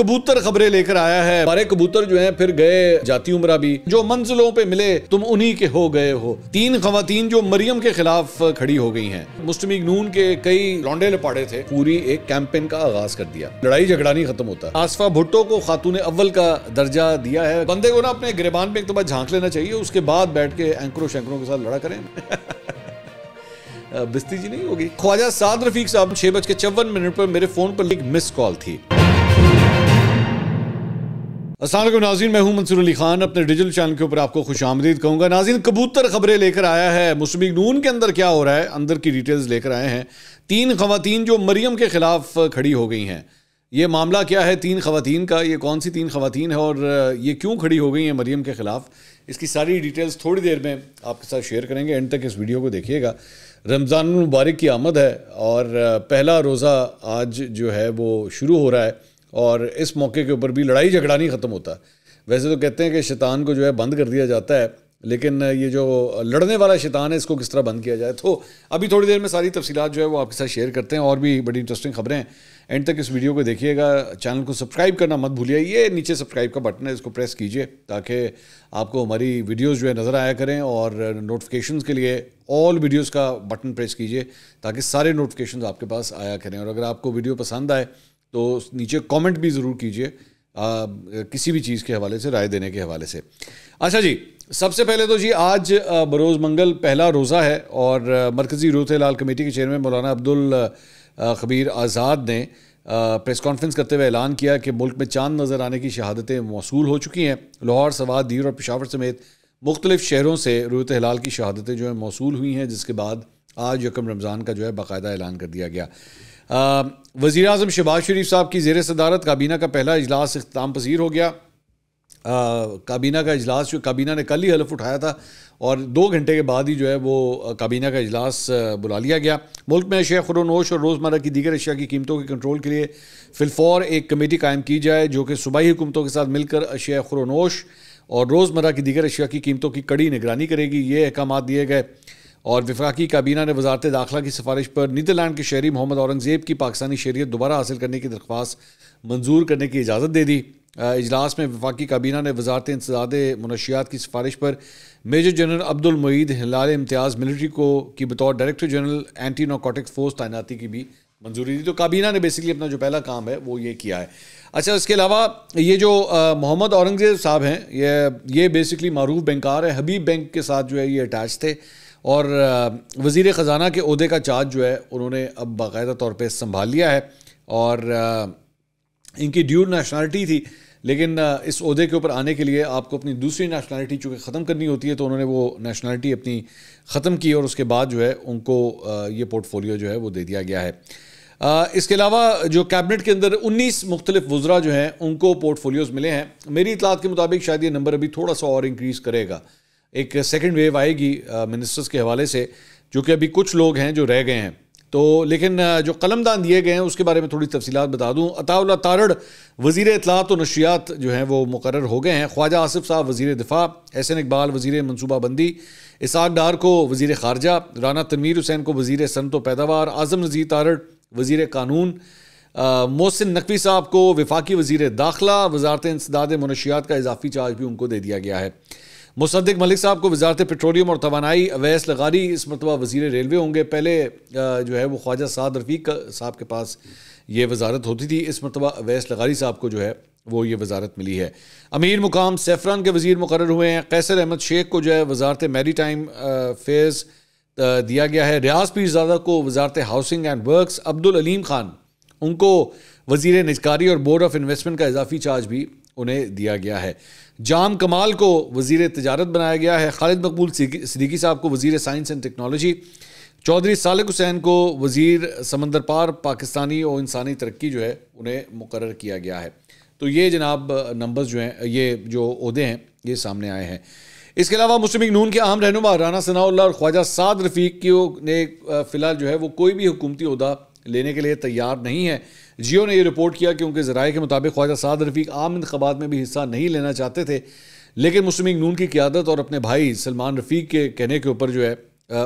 कबूतर खबरें लेकर आया है हमारे कबूतर जो है फिर गए जाती उम्र भी जो मंजिलों पे मिले तुम उन्हीं के हो गए हो तीन खातन जो मरियम के खिलाफ खड़ी हो गई हैं मुस्लिम नून के कई लौंडे लपाड़े थे पूरी एक कैंपेन का आगाज कर दिया लड़ाई झगड़ा नहीं खत्म होता आसफा भुट्टो को खातून अव्वल का दर्जा दिया है बंदे को ना अपने गिरबान पे एक तो झांक लेना चाहिए उसके बाद बैठ के एंकरों शंकरों के साथ लड़ा करें बिस्ती जी नहीं होगी ख्वाजा साद रफीक साहब छह बज के चौवन मिनट पर मेरे फ़ोन पर एक मिस कॉल थी असल नाजीन मैं हूं मंसूर अली खान अपने डिजिटल चैनल के ऊपर आपको खुश आमदीद कहूँगा नाजीन कबूतर खबरें लेकर आया है मुस्लिम नून के अंदर क्या हो रहा है अंदर की डिटेल्स लेकर आए हैं तीन खवतिन जो मरियम के ख़िलाफ़ खड़ी हो गई हैं ये मामला क्या है तीन खवतिन का ये कौन सी तीन खवतिन है और ये क्यों खड़ी हो गई हैं मरीम के ख़िलाफ़ इसकी सारी डिटेल्स थोड़ी देर में आपके साथ शेयर करेंगे एंड तक इस वीडियो को देखिएगा रमज़ान मुबारक की आमद है और पहला रोज़ा आज जो है वो शुरू हो रहा है और इस मौके के ऊपर भी लड़ाई झगड़ा नहीं ख़त्म होता वैसे तो कहते हैं कि शैतान को जो है बंद कर दिया जाता है लेकिन ये जो लड़ने वाला शैतान है इसको किस तरह बंद किया जाए तो अभी थोड़ी देर में सारी तफसीत जो है वो आपके साथ शेयर करते हैं और भी बड़ी इंटरेस्टिंग खबरें हैं एंड तक इस वीडियो को देखिएगा चैनल को सब्सक्राइब करना मत भूलिए ये नीचे सब्सक्राइब का बटन है इसको प्रेस कीजिए ताकि आपको हमारी वीडियोस जो है नज़र आया करें और नोटिफिकेशन के लिए ऑल वीडियोस का बटन प्रेस कीजिए ताकि सारे नोटिफिकेशन आपके पास आया करें और अगर आपको वीडियो पसंद आए तो नीचे कमेंट भी ज़रूर कीजिए किसी भी चीज़ के हवाले से राय देने के हवाले से अच्छा जी सबसे पहले तो जी आज बरोज़ मंगल पहला रोज़ा है और मरकज़ी रूत लाल कमेटी के चेयरमैन मौलाना अब्दुल खबीर आज़ाद ने प्रेस कॉन्फ्रेंस करते हुए ऐलान किया कि मुल्क में चांद नज़र आने की शहादतें मौसू हो चुकी हैं लाहौर सवाद दीर और पिशावर समेत मुख्तलिफ शहरों से रोत हिलाल की शहादतें जो है मौसू हुई हैं जिसके बाद आज यकम रमज़ान का जो है बाकायदा ऐलान कर दिया गया वज़ी अजम शहबाज शरीफ साहब की जेर सदारत काबीना का पहला अजलास अख्ताम पसीर हो गया काबीना uh, का अजलास जो काबीना ने कल ही हलफ उठाया था और दो घंटे के बाद ही जो है वो काबीना uh, का अजलास uh, बुला लिया गया मुल्क में अशिया खुरनोश और रोज़मर्रा की दीगर अशिया की कीमतों के कंट्रोल के लिए फिलफौर एक कमेटी कायम की जाए जो कि सूबाई हुकूमतों के साथ मिलकर अशिया खुरनोश और रोज़मर्रा की दीगर अशिया की कीमतों की कड़ी निगरानी करेगी ये अहकाम दिए गए और विफाकी काबीना ने वजारत दाखिला की सिफारिश पर नीदरलैंड के शहरी मोहम्मद औरंगज़ेब की पाकिस्तानी शहरीत दोबारा हासिल करने की दरख्वास्त मंजूर करने की इजाज़त दे दी इजलास में वफाकी काबीना ने वजारत इंसदाद मनशियात की सिफारिश पर major general Abdul Moeed Hilal Imtiaz military को की बतौर director general anti narcotic force तैनाती की भी मंजूरी दी तो काबीना ने बेसिकली अपना जो पहला काम है वो ये किया है अच्छा इसके अलावा ये जो मोहम्मद औरंगज़ेब साहब हैं ये ये बेसिकली मरूफ बैंकार है हबीब बैंक के साथ जो है ये अटैच थे और वज़ी ख़जाना के अहदे का चार्ज जो है उन्होंने अब बाकायदा तौर पर संभाल लिया है और इनकी ड्यू नेशनलिटी थी लेकिन इस अहदे के ऊपर आने के लिए आपको अपनी दूसरी नेशनलिटी चूँकि ख़त्म करनी होती है तो उन्होंने वो नेशनलिटी अपनी ख़त्म की और उसके बाद जो है उनको ये पोर्टफोलियो जो है वो दे दिया गया है इसके अलावा जो कैबिनेट के अंदर 19 मुख्तलिफ वज़रा जो हैं उनको पोर्टफोलियोज़ मिले हैं मेरी इतलात के मुताबिक शायद ये नंबर अभी थोड़ा सा और इंक्रीज़ करेगा एक सेकेंड वेव आएगी मिनिस्टर्स uh, के हवाले से जो कि अभी कुछ लोग हैं जो रह गए हैं तो लेकिन uh, जो कलमदान दिए गए हैं उसके बारे में थोड़ी तफसीत बता दूँ अताउल तारड़ वजीर इतलात तो नशियात जो हैं वो मुकर हो गए हैं ख्वाजा आसिफ साहब वजीर दिफा एहसन इकबाल वजीर मनसूबाबंदी इसाक डार को वजीर खारजा राना तनवीर हुसैन को वजीर सनत पैदावार आजम नज़ीर तारड़ वजीर कानून uh, मोहसिन नकवी साहब को वफाकी वजीर दाखिला वजारत इंसदाद मनशियात का इजाफी चार्ज भी उनको दे दिया गया है मुसदक मलिक साहब को वजारत पेट्रोलियम और तोानाई अवैस लगारी इस मरतबा वजीर रेलवे होंगे पहले जो है वो ख्वाजा साद रफ़ीक साहब के पास ये वजारत होती थी इस मरतबा अवैस लगारी साहब को जो है वो ये वजारत मिली है अमीर मुकाम सैफरान के वजीर मुकर हुए हैं कैसर अहमद शेख को जो है वजारत मेरी टाइम फेज़ दिया गया है रियाज पीरजादा को वजारत housing and works Abdul Aleem Khan उनको वजीर निजकारी और बोर्ड ऑफ इन्वेस्टमेंट का इजाफी चार्ज भी उन्हें दिया गया है जाम कमाल को वजीर तजारत बनाया गया है खालिद मकबूल सदीकी साहब को वजीर साइंस एंड टेक्नोलॉजी चौधरी सालक हुसैन को वजीर समंदर पार पाकिस्तानी और इंसानी तरक्की जो है उन्हें मुकर किया गया है तो ये जनाब नंबर्स जो हैं ये जो अहदे हैं ये सामने आए हैं इसके अलावा मुस्लिम नून के अहम रहनुमा राना सनाउल्ला और ख्वाजा साद रफ़ीक की ने फ़िलहाल जो है वो कोई भी हुकूमती अहदा लेने के लिए तैयार नहीं है जियो ने यह रिपोर्ट किया कि उनके जराए के मुताबिक ख्वाजा साद रफीक आम इंतबात में भी हिस्सा नहीं लेना चाहते थे लेकिन मुस्लिम नून की क्यादत और अपने भाई सलमान रफीक के कहने के ऊपर जो है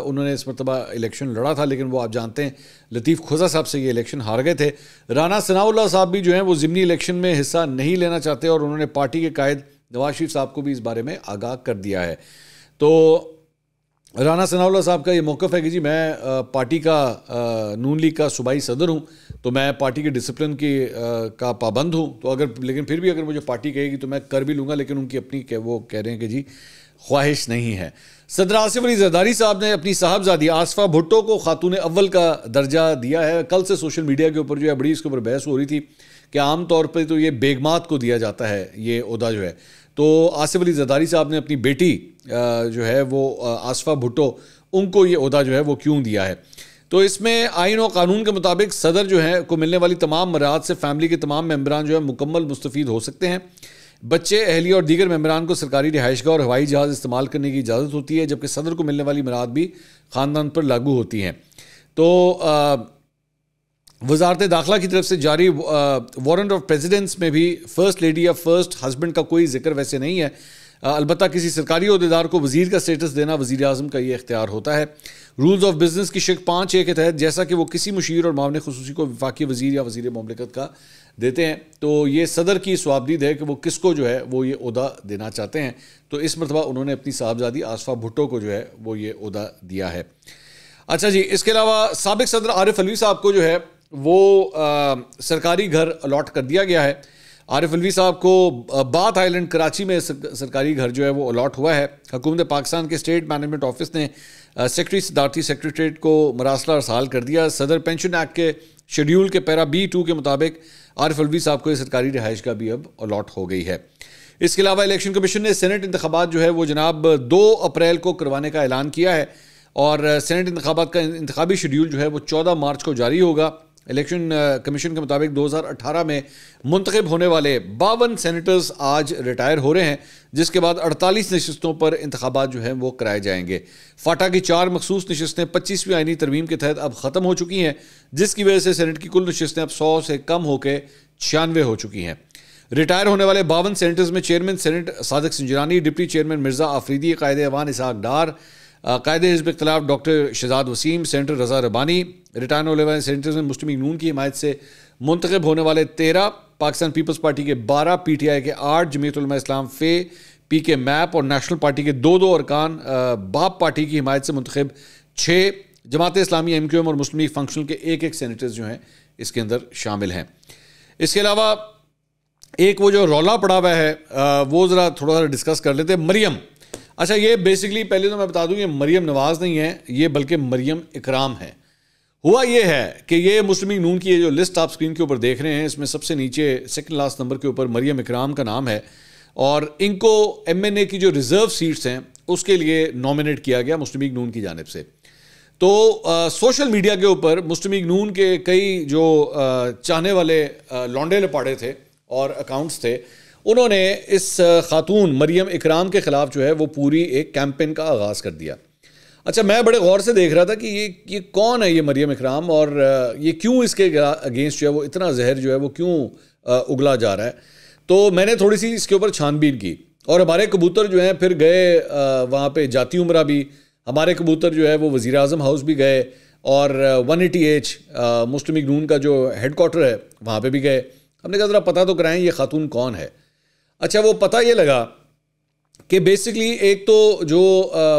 उन्होंने इस मरतबा इलेक्शन लड़ा था लेकिन वो आप जानते हैं लतीफ़ खुजा साहब से ये इलेक्शन हार गए थे राना सनाउल्ला साहब भी जो हैं वो ज़मनी इलेक्शन में हिस्सा नहीं लेना चाहते और उन्होंने पार्टी के कायद नवाज शरीफ साहब को भी इस बारे में आगाह कर दिया है तो राना सनावला साहब का ये मौक़ है कि जी मैं पार्टी का नून लीग का सूबाई सदर हूँ तो मैं पार्टी के डिसिप्लिन की का पाबंद हूँ तो अगर लेकिन फिर भी अगर मुझे पार्टी कहेगी तो मैं कर भी लूँगा लेकिन उनकी अपनी कह, वो कह रहे हैं कि जी ख्वाहिश नहीं है सदर आसिफ अली जरदारी साहब ने अपनी साहबजादी आसफ़ा भुट्टो को खातून अव्वल का दर्जा दिया है कल से सोशल मीडिया के ऊपर जो है बड़ी इसके ऊपर बहस हो रही थी कि आम तौर पर तो ये बेगमात को दिया जाता है ये उहदा जो है तो आसिफ अली जदारी साहब ने अपनी बेटी जो है वो आसफा भुट्टो उनको ये अहदा जो है वो क्यों दिया है तो इसमें आइन और कानून के मुताबिक सदर जो है को मिलने वाली तमाम मराहत से फैमिली के तमाम मम्बरान जो है मुकम्मल मुस्तफ़ हो सकते हैं बच्चे अहलिया और दीगर मम्बरान को सरकारी रिहाइशगा और हवाई जहाज़ इस्तेमाल करने की इजाज़त होती है जबकि सदर को मिलने वाली मराहत भी ख़ानदान पर लागू होती हैं तो आ, वजारत दाखिला की तरफ से जारी वारंट ऑफ प्रेजिडेंस में भी फ़र्स्ट लेडी या फ़र्स्ट हस्बैंड का कोई जिक्र वैसे नहीं है अलबत् किसी सरकारी अहदेदार को वजीर का स्टेटस देना वजी अजम का ये इख्तियार होता है रूल्स ऑफ बिजनेस की शिक पाँच ए के तहत जैसा कि वो किसी मुशीर और मामले खसूसी को वफाकी वजीर या वजीर ममलिकत का देते हैं तो ये सदर की स्वाबदीद है कि वो किसको जो है वो ये अहदा देना चाहते हैं तो इस मरतबा उन्होंने अपनी साहबजादी आसफा भुट्टो को जो है वो ये अहदा दिया है अच्छा जी इसके अलावा सबक सदर आरिफ अलवी साहब को जो है वो आ, सरकारी घर अलॉट कर दिया गया है आरिफ अलवी साहब को बाथ आइलैंड कराची में सरकारी घर जो है वो अलॉट हुआ है हुकूमत पाकिस्तान के स्टेट मैनेजमेंट ऑफिस ने सेक्रेटरी सदारती सेक्रेटरीट को मरासला साल कर दिया सदर पेंशन एक्ट के शेड्यूल के पैरा बी टू के मुताबिक आरिफ अलवी साहब को ये सरकारी रिहाइश का भी अब अलॉट हो गई है इसके अलावा इलेक्शन कमीशन ने सेनेट इंतबात जो है वो जनाब दो अप्रैल को करवाने का ऐलान किया है और सेनेट इंतबात का इंतबी शेड्यूल जो है वो चौदह मार्च को जारी होगा इलेक्शन कमीशन के मुताबिक 2018 में मुंतखब होने वाले बावन सेनेटर्स आज रिटायर हो रहे हैं जिसके बाद 48 नशस्तों पर इंतबात जो हैं वो कराए जाएंगे फाटा की चार मखसूस नशस्तें पच्चीसवीं आइनी तरमीम के तहत अब ख़त्म हो चुकी हैं जिसकी वजह से सेनेट की कुल नशस्तें अब सौ से कम होकर छियानवे हो चुकी हैं रिटायर होने वाले बावन सेनेटर्स में chairman senate Sadiq Sanjrani deputy chairman Mirza Afridi कायदे अवान इसहाक डार कायद हिजब इख्तलाफ doctor Shahzad Waseem senator Raza Rabbani retired ओलवा सेंटर में मुस्लिम नून की हमायत से मुंतखब होने वाले तेरह पाकिस्तान पीपल्स पार्टी के बारह पी टी आई के आठ जमीतलमा इस्लाम फे पी के मैप और नेशनल पार्टी के दो दो अरकान बाप पार्टी की हमायत से मुंतखब छः जमात इस्लामी एम क्यू एम और मुस्लिम लीग फंक्शनल के एक एक सैनिटर्स जो हैं इसके अंदर शामिल हैं इसके अलावा एक वो जो रौला पड़ा हुआ है वो ज़रा थोड़ा सा डिस्कस कर लेते हैं मरियम अच्छा ये बेसिकली पहले तो मैं बता दूं ये मरियम नवाज़ नहीं है ये बल्कि मरियम इकराम है हुआ ये है कि ये मुस्लिम नून की ये जो लिस्ट आप स्क्रीन के ऊपर देख रहे हैं इसमें सबसे नीचे सेकंड लास्ट नंबर के ऊपर मरियम इकराम का नाम है और इनको एमएनए की जो रिज़र्व सीट्स हैं उसके लिए नॉमिनेट किया गया मुस्लिम नून की जानब से तो आ, सोशल मीडिया के ऊपर मुस्लिम नून के कई जो आ, चाहने वाले लॉन्डे लपाड़े थे और अकाउंट्स थे उन्होंने इस खातून मरियम इकराम के ख़िलाफ़ जो है वो पूरी एक कैंपेन का आगाज़ कर दिया अच्छा मैं बड़े गौर से देख रहा था कि ये ये कौन है ये मरियम इकराम और ये क्यों इसके अगेंस्ट जो है वो इतना जहर जो है वो क्यों उगला जा रहा है तो मैंने थोड़ी सी इसके ऊपर छानबीन की और हमारे कबूतर जो हैं फिर गए वहाँ पे जाती उम्र भी हमारे कबूतर जो है वो वज़ी अजम हाउस भी गए और one eighty H Muslim Noon का जो हेड क्वार्टर है वहाँ पर भी गए हमने कहा ज़रा पता तो कराएं ये खातून कौन है अच्छा वो पता ये लगा कि बेसिकली एक तो जो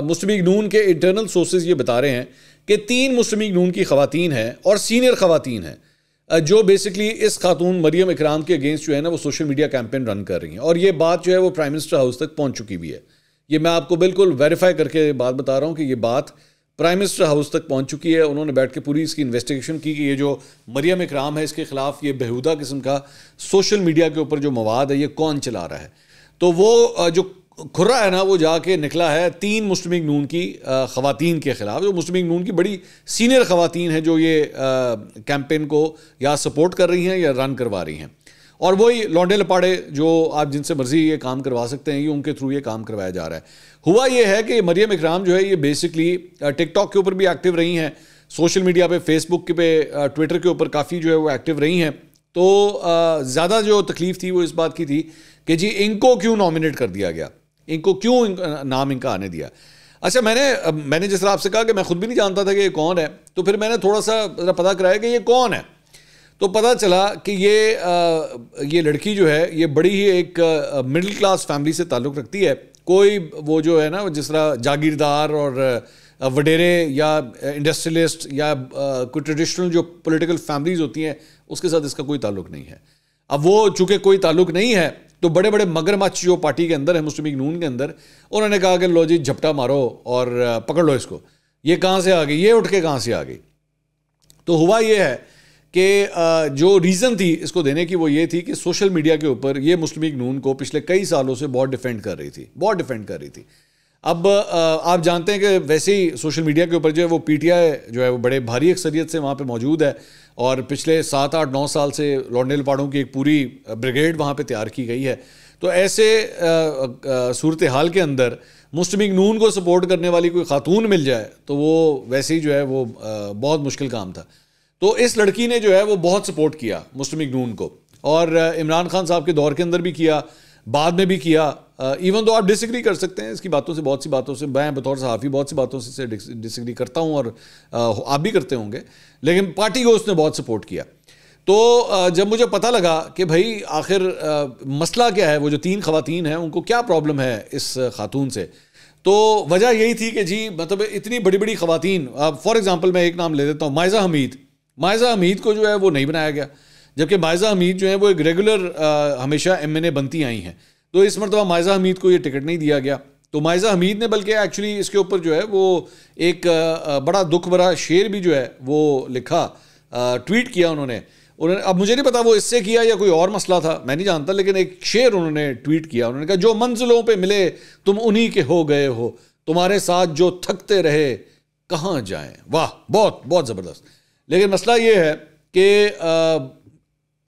मुस्लिम नून के इंटरनल सोर्सेज ये बता रहे हैं कि तीन मुस्लिम नून की खातन हैं और सीनियर खातन हैं जो बेसिकली इस खातून मरियम इकराम के अगेंस्ट जो है ना वो सोशल मीडिया कैंपेन रन कर रही हैं और ये बात जो है वो प्राइम मिनिस्टर हाउस तक पहुंच चुकी भी है ये मैं आपको बिल्कुल वेरीफाई करके बात बता रहा हूँ कि ये बात प्राइम मिनिस्टर हाउस तक पहुंच चुकी है उन्होंने बैठ के पूरी इसकी इन्वेस्टिगेशन की कि ये जो मरियम इकराम है इसके ख़िलाफ़ ये बेहुदा किस्म का सोशल मीडिया के ऊपर जो मवाद है ये कौन चला रहा है तो वो जो खुर्रा है ना वो जाके निकला है तीन मुस्लिम नून की ख़वान के ख़िलाफ़ जो मुस्लिम नून की बड़ी सीनियर ख़वान है जो ये कैंपेन को या सपोर्ट कर रही हैं या रन करवा रही हैं और वही लौंडे लपाड़े जो आप जिनसे मर्जी ये काम करवा सकते हैं ये उनके थ्रू ये काम करवाया जा रहा है हुआ ये है कि मरियम इकराम जो है ये बेसिकली टिकटॉक के ऊपर भी एक्टिव रही हैं सोशल मीडिया पे फेसबुक के पे ट्विटर के ऊपर काफ़ी जो है वो एक्टिव रही हैं तो ज़्यादा जो तकलीफ थी वो इस बात की थी कि जी इनको क्यों नॉमिनेट कर दिया गया इनको क्यों नाम इनका आने दिया अच्छा मैंने मैंने जिस तरह आपसे कहा कि मैं खुद भी नहीं जानता था कि ये कौन है तो फिर मैंने थोड़ा सा पता कराया कि ये कौन है तो पता चला कि ये आ, ये लड़की जो है ये बड़ी ही एक मिडिल क्लास फैमिली से ताल्लुक़ रखती है कोई वो जो है ना जिस तरह जागीरदार और वडेरे या इंडस्ट्रियलिस्ट या कोई ट्रेडिशनल जो पॉलिटिकल फैमिलीज होती हैं उसके साथ इसका कोई ताल्लुक नहीं है अब वो चूँकि कोई ताल्लुक नहीं है तो बड़े बड़े मगरमच्छ जो पार्टी के अंदर है मुस्लिम नून के अंदर उन्होंने कहा कि लो जी झपटा मारो और पकड़ लो इसको ये कहाँ से आ गई ये उठ के कहाँ से आ गई तो हुआ ये है कि जो रीज़न थी इसको देने की वो ये थी कि सोशल मीडिया के ऊपर ये मुस्लिम लीग नून को पिछले कई सालों से बहुत डिफेंड कर रही थी बहुत डिफेंड कर रही थी अब आप जानते हैं कि वैसे ही सोशल मीडिया के ऊपर जो है वो पीटीआई जो है वो बड़े भारी अक्सरियत से वहाँ पे मौजूद है और पिछले सात आठ नौ साल से लॉन्डेल पाड़ों की एक पूरी ब्रिगेड वहाँ पे तैयार की गई है तो ऐसे सूरत हाल के अंदर मुस्लिम नून को सपोर्ट करने वाली कोई खातून मिल जाए तो वो वैसे ही जो है वो आ, बहुत मुश्किल काम था तो इस लड़की ने जो है वो बहुत सपोर्ट किया मुस्लिम इगनून को और इमरान खान साहब के दौर के अंदर भी किया बाद में भी किया इवन तो आप डिसग्री कर सकते हैं इसकी बातों से बहुत सी बातों से मैं बतौर सहाफ़ी बहुत सी बातों से डिसग्री करता हूँ और आप भी करते होंगे लेकिन पार्टी को उसने बहुत सपोर्ट किया तो जब मुझे पता लगा कि भाई आखिर मसला क्या है वो जो तीन खातन हैं उनको क्या प्रॉब्लम है इस खातून से तो वजह यही थी कि जी मतलब इतनी बड़ी बड़ी खातन फॉर एग्ज़ाम्पल मैं एक नाम ले देता हूँ मायजा हमीद मायजा हमीद को जो है वो नहीं बनाया गया जबकि मायजा हमीद जो है वो एक रेगुलर हमेशा एम एन ए बनती आई हैं तो इस मरतबा मायजा हमीद को ये टिकट नहीं दिया गया तो मायजा हमीद ने बल्कि एक्चुअली इसके ऊपर जो है वो एक बड़ा दुख भरा शेर भी जो है वो लिखा ट्वीट किया उन्होंने उन्होंने अब मुझे नहीं पता वो इससे किया या कोई और मसला था मैं नहीं जानता लेकिन एक शेर उन्होंने ट्वीट किया उन्होंने कहा जो मंजिलों पे मिले तुम उन्हीं के हो गए हो तुम्हारे साथ जो थकते रहे कहाँ जाएं वाह बहुत बहुत ज़बरदस्त लेकिन मसला ये है कि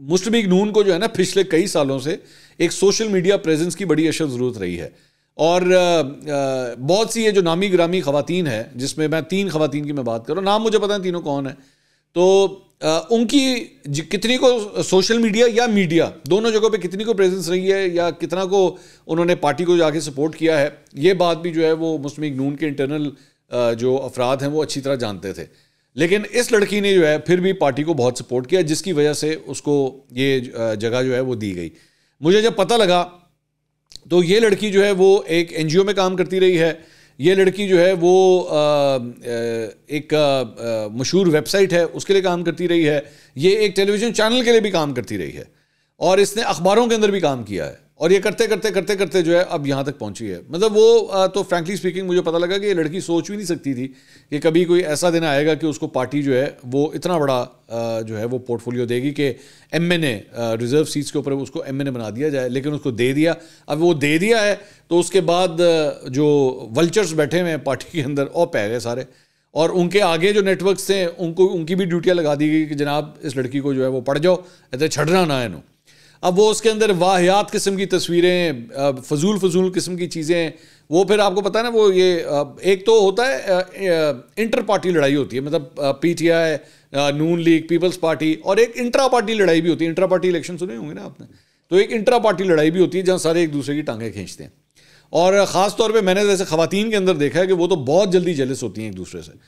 मुस्लिम लीग नून को जो है ना पिछले कई सालों से एक सोशल मीडिया प्रेजेंस की बड़ी अशद ज़रूरत रही है और बहुत सी ये जो नामी ग्रामी ख़वातीन है जिसमें मैं तीन ख़वातीन की मैं बात कर रहा हूँ नाम मुझे पता है तीनों कौन है तो उनकी कितनी को सोशल मीडिया या मीडिया दोनों जगहों पे कितनी को प्रेजेंस रही है या कितना को उन्होंने पार्टी को जाके सपोर्ट किया है ये बात भी जो है वो मुस्लिम नून के इंटरनल जो अफराद हैं वो अच्छी तरह जानते थे लेकिन इस लड़की ने जो है फिर भी पार्टी को बहुत सपोर्ट किया जिसकी वजह से उसको ये जगह जो है वो दी गई मुझे जब पता लगा तो ये लड़की जो है वो एक एनजीओ में काम करती रही है ये लड़की जो है वो एक मशहूर वेबसाइट है उसके लिए काम करती रही है ये एक टेलीविज़न चैनल के लिए भी काम करती रही है और इसने अखबारों के अंदर भी काम किया है और ये करते करते करते करते जो है अब यहाँ तक पहुँची है मतलब वो तो फ्रैंकली स्पीकिंग मुझे पता लगा कि ये लड़की सोच भी नहीं सकती थी कि कभी कोई ऐसा दिन आएगा कि उसको पार्टी जो है वो इतना बड़ा जो है वो पोर्टफोलियो देगी कि M N A reserve seats के ऊपर उसको एम एन ए बना दिया जाए लेकिन उसको दे दिया अब वो दे दिया है तो उसके बाद जो वल्चर्स बैठे हुए हैं पार्टी के अंदर और पै गए सारे और उनके आगे जो नेटवर्क्स थे उनको उनकी भी ड्यूटियाँ लगा दी गई कि जनाब इस लड़की को जो है वो पढ़ जाओ ऐसे छड़ना ना है इन्हों अब वो उसके अंदर वाहियात किस्म की तस्वीरें फजूल फजूल किस्म की चीज़ें वो फिर आपको पता है ना वो ये एक तो होता है इंटर पार्टी लड़ाई होती है मतलब पी टी आई नून लीग पीपल्स पार्टी और एक इंट्रा पार्टी लड़ाई भी होती है इंट्रा पार्टी इलेक्शन सुने होंगे ना आपने तो एक इंट्रा पार्टी लड़ाई भी होती है जहाँ सारे एक दूसरे की टांगें खींचते हैं और ख़ास तौर पर मैंने जैसे ख़वातीन के अंदर देखा है कि वो तो बहुत जल्दी जलिस होती हैं एक दूसरे से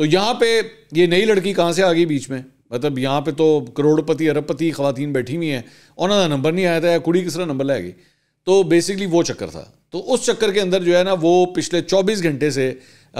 तो यहाँ पर ये नई लड़की कहाँ से आ गई बीच में मतलब यहाँ पे तो करोड़पति अरबपति खातन बैठी हुई हैं उन्होंने नंबर नहीं आया था या कुड़ी किस तरह नंबर लै गई तो बेसिकली वो चक्कर था तो उस चक्कर के अंदर जो है ना वो पिछले 24 घंटे से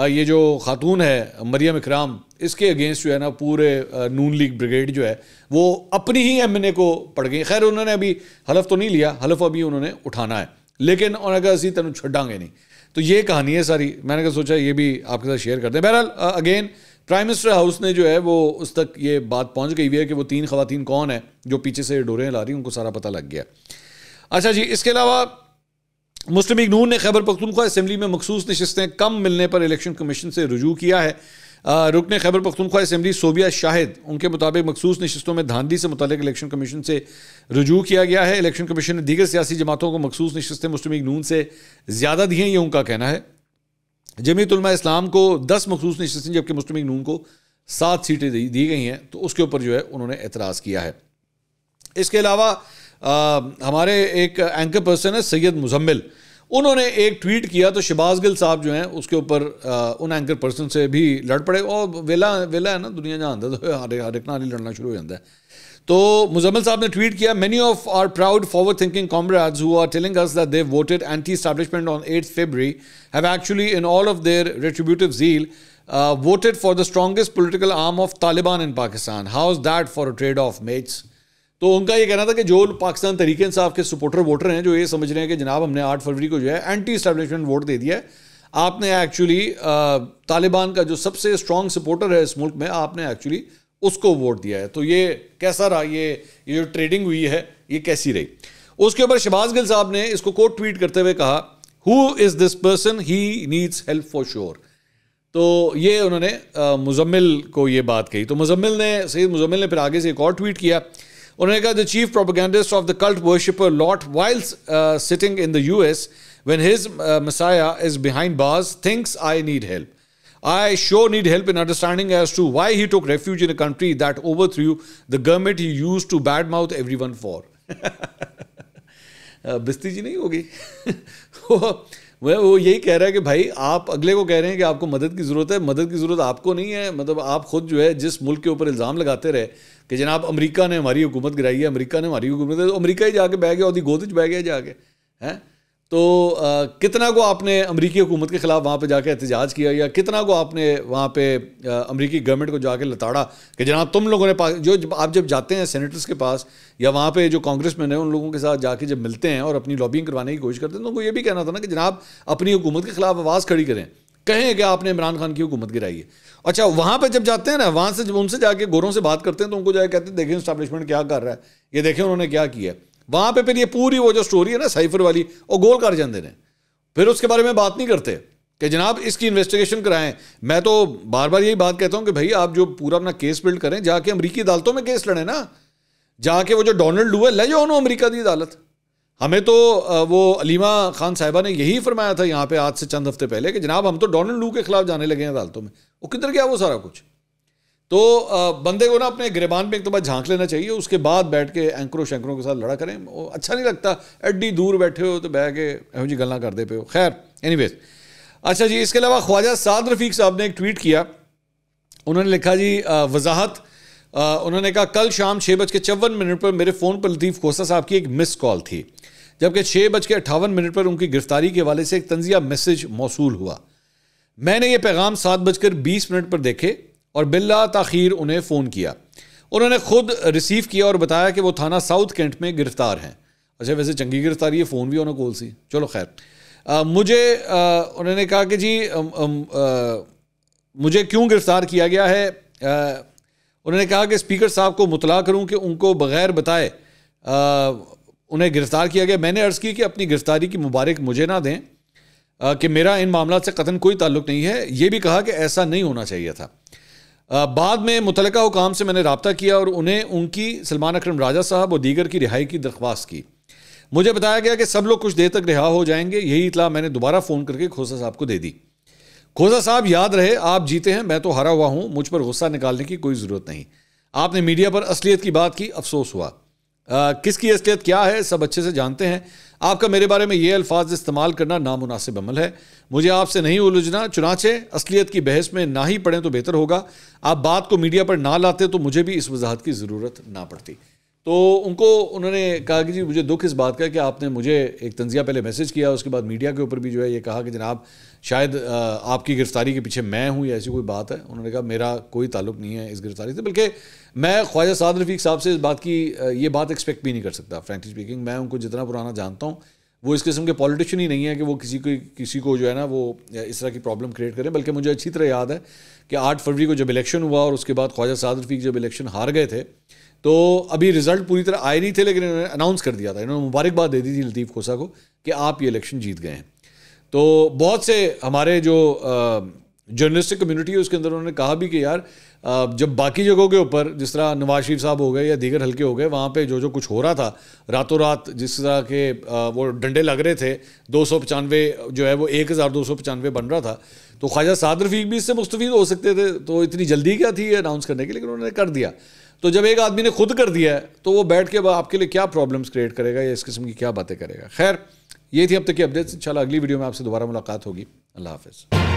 ये जो खातून है मरियम इकराम इसके अगेंस्ट जो है ना पूरे नून लीग ब्रिगेड जो है वो अपनी ही एम एन ए को पड़ गई खैर उन्होंने अभी हलफ तो नहीं लिया हलफ अभी उन्होंने उठाना है लेकिन उन्होंने कहा अभी तेन छड़ा नहीं तो ये कहानी है सारी मैंने कहा सोचा ये भी आपके साथ शेयर कर दें बहरहाल अगेन प्राइम मिनिस्टर हाउस ने जो है वो उस तक ये बात पहुंच गई हुई है कि वो तीन खातन कौन है जो पीछे से डोरें ला रही उनको सारा पता लग गया अच्छा जी इसके अलावा मुस्लिम लीग नून ने खैबर पख्तूनख्वा असम्बली में मखसूस नशस्तें कम मिलने पर इलेक्शन कमीशन से रजू किया है रुकन खैबर पख्तूनख्वा असम्बली सोबिया शाहिद उनके मुताबिक मखसूस नशस्तों में धांधी से मुतल इलेक्शन कमीशन से रजू किया गया है इलेक्शन कमीशन ने दीगर सियासी जमातों को मखसूस नशस्तें मुस्लिम इगनून नून से ज़्यादा दी हैं ये उनका कहना है जमीतुलमा इस्लाम को दस मखसूस नशस्तें जबकि मुस्लिम नून को सात सीटें दी, दी गई हैं तो उसके ऊपर जो है उन्होंने एतराज़ किया है इसके अलावा हमारे एक एंकर पर्सन है सैयद मुजम्मिल उन्होंने एक ट्वीट किया तो शिबाज गिल साहब जो हैं उसके ऊपर उन एंकर पर्सन से भी लड़ पड़े और वेला वेला है ना दुनिया जहाँ आंदा तो हर हर एक ना लड़ना शुरू हो जाता है तो मुजम्मल साहब ने ट्वीट किया many of our proud forward thinking comrades who are telling us that they voted anti establishment on eight February have actually in all of their retributive zeal voted for the strongest political arm of Taliban in Pakistan how is that for a trade off mates तो उनका ये कहना था कि जो पाकिस्तान तरीके इंसाफ के supporter voter हैं जो ये समझ रहे हैं कि जनाब हमने आठ फरवरी को जो है एंटी स्टैब्लिशमेंट वोट दे दिया है आपने एक्चुअली तालिबान का जो सबसे स्ट्रॉन्ग सपोर्टर है इस मुल्क में आपने एक्चुअली उसको वोट दिया है तो ये कैसा रहा ये ये जो ट्रेडिंग हुई है ये कैसी रही उसके ऊपर शबाज गिल साहब ने इसको कोट ट्वीट करते हुए कहा who is this person he needs help for sure तो ये उन्होंने मुजम्मिल को ये बात कही तो मुजम्मिल ने सही मुजम्मिल ने फिर आगे से एक और ट्वीट किया Onega, the chief propagandist of the cult worshipper Lot, whilst uh, sitting in the US when his uh, messiah is behind bars, thinks I need help. I sure need help in understanding as to why he took refuge in a country that overthrew the government he used to badmouth everyone for. बस्ती जी नहीं होगी मैं वो यही कह रहा है कि भाई आप अगले को कह रहे हैं कि आपको मदद की ज़रूरत है मदद की ज़रूरत आपको नहीं है मतलब आप खुद जो है जिस मुल्क के ऊपर इल्ज़ाम लगाते रहे कि जनाब अमरीका ने हमारी हुकूमत गिराई है अमरीका ने हमारी हुकूमत तो अमरीका ही जाके बह गया और गोद बह गया जाके हैं तो आ, कितना को आपने अमरीकी हुकूमत के ख़िलाफ़ वहाँ पर जाके एहतजाज किया या कितना को आपने वहाँ पे अमरीकी गवर्नमेंट को जाके लताड़ा कि जनाब तुम लोगों ने जो जब आप जब जाते हैं सेनेटर्स के पास या वहाँ पे जो कांग्रेस मैन है उन लोगों के साथ जाके जब मिलते हैं और अपनी लॉबिंग करवाने की कोशिश करते हैं तो उनको ये भी कहना था ना कि जनाब अपनी हुकूमत के ख़िलाफ़ आवाज़ खड़ी करें कहें कि आपने इमरान खान की हुकूमत गिराई है अच्छा वहाँ पर जब जाते हैं ना वहाँ से जब उनसे जाके गोरों से बात करते हैं तो उनको जाके कहते हैं देखें स्टैब्लिशमेंट क्या कर रहा है ये देखें उन्होंने क्या किया है वहां पे फिर ये पूरी वो जो स्टोरी है ना साइफर वाली वो गोल कर जाते हैं फिर उसके बारे में बात नहीं करते कि जनाब इसकी इन्वेस्टिगेशन कराएं मैं तो बार बार यही बात कहता हूं कि भाई आप जो पूरा अपना केस बिल्ड करें जाके अमरीकी अदालतों में केस लड़े ना जाके वो जो डोनाल्ड हुए ले जाओ ना अमरीका की अदालत हमें तो वो अलीमा खान साहिबा ने यही फरमाया था यहाँ पे आज से चंद हफ्ते पहले कि जनाब हम तो डोनाल्ड लू के खिलाफ जाने लगे हैं अदालतों में वो किधर गया वो सारा कुछ तो बंदे को ना अपने गिरबान पे एक तो बार झांक लेना चाहिए उसके बाद बैठ के एंकरों शंकरों के साथ लड़ा करें अच्छा नहीं लगता एड्डी दूर बैठे हो तो बह के एह जी कर करते पे हो खैर एनी अच्छा जी इसके अलावा ख्वाजा साद रफीक साहब ने एक ट्वीट किया उन्होंने लिखा जी वजाहत उन्होंने कहा कल शाम छः बज के चौवन मिनट पर मेरे फ़ोन पर लतीफ़ खोसा साहब की एक मिस कॉल थी जबकि छः बज के अट्ठावन मिनट पर उनकी गिरफ्तारी के हवाले से एक तंजिया मैसेज मौसू हुआ मैंने ये पैगाम सात बजकर बीस मिनट पर देखे और बिल्ला तखीर उन्हें फ़ोन किया उन्होंने खुद रिसीव किया और बताया कि वो थाना साउथ कैंट में गिरफ्तार हैं अच्छा वैसे चंगी गिरफ्तारी है फ़ोन भी उन्होंने कोल सी चलो खैर आ, मुझे उन्होंने कहा कि जी आ, आ, मुझे क्यों गिरफ़्तार किया गया है उन्होंने कहा कि स्पीकर साहब को मुतला करूं कि उनको बग़ैर बताए उन्हें गिरफ़्तार किया गया मैंने अर्ज़ की कि अपनी गिरफ़्तारी की मुबारक मुझे ना दें कि मेरा इन मामला से कतन कोई ताल्लुक नहीं है ये भी कहा कि ऐसा नहीं होना चाहिए था बाद में मुतल हुकाम से मैंने रबता किया और उन्हें उनकी सलमान अक्रम राजा साहब और दीगर की रिहाई की दरख्वास्त की मुझे बताया गया कि सब लोग कुछ देर तक रिहा हो जाएंगे यही इतला मैंने दोबारा फ़ोन करके खोसा साहब को दे दी खोजा साहब याद रहे आप जीते हैं मैं तो हरा हुआ हूँ मुझ पर गुस्सा निकालने की कोई ज़रूरत नहीं आपने मीडिया पर असलियत की बात की अफसोस हुआ किसकी असलियत क्या है सब अच्छे से जानते हैं आपका मेरे बारे में ये अल्फाज इस्तेमाल करना नामुनासिब अमल है मुझे आपसे नहीं उलझना चुनाचे असलियत की बहस में ना ही पढ़ें तो बेहतर होगा आप बात को मीडिया पर ना लाते तो मुझे भी इस वजाहत की ज़रूरत ना पड़ती तो उनको उन्होंने कहा कि जी मुझे दुख इस बात का कि आपने मुझे एक तंजिया पहले मैसेज किया उसके बाद मीडिया के ऊपर भी जो है ये कहा कि जनाब शायद आपकी गिरफ्तारी के पीछे मैं हूँ या ऐसी कोई बात है उन्होंने कहा मेरा कोई ताल्लुक नहीं है इस गिरफ्तारी से बल्कि मैं ख्वाजा साद रफीक साहब से इस बात की ये बात एक्सपेक्ट भी नहीं कर सकता फ्रेंकली स्पीकिंग मैं उनको जितना पुराना जानता हूँ वो इस किस्म के पॉलिटिशियन ही नहीं है कि वो किसी को किसी को जो है ना वो इस तरह की प्रॉब्लम क्रिएट करें बल्कि मुझे अच्छी तरह याद है कि आठ फरवरी को जब इलेक्शन हुआ और उसके बाद ख्वाजा साद रफीक जब इलेक्शन हार गए थे तो अभी रिजल्ट पूरी तरह आए नहीं थे लेकिन इन्होंने अनाउंस कर दिया था इन्होंने मुबारकबाद दे दी थी लतीफ़ खोसा को कि आप ये इलेक्शन जीत गए हैं तो बहुत से हमारे जो जर्नलिस्टिक कम्युनिटी है उसके अंदर उन्होंने कहा भी कि यार जब बाकी जगहों के ऊपर जिस तरह नवाज शरीफ साहब हो गए या दीगर हल्के हो गए वहाँ पे जो जो कुछ हो रहा था रातों रात जिस तरह के वो डंडे लग रहे थे दो सौ पचानवे जो है वो एक हज़ार दो सौ पचानवे बन रहा था तो ख्वाजा साद रफीक भी इससे मुस्तफ़ हो सकते थे तो इतनी जल्दी क्या थी अनाउंस करने की लेकिन उन्होंने कर दिया तो जब एक आदमी ने खुद कर दिया है तो वो बैठ के आपके लिए क्या प्रॉब्लम्स क्रिएट करेगा या इस किस्म की क्या बातें करेगा खैर ये थी अब तक की अपडेट्स इंशाल्लाह अगली वीडियो में आपसे दोबारा मुलाकात होगी अल्लाह हाफिज़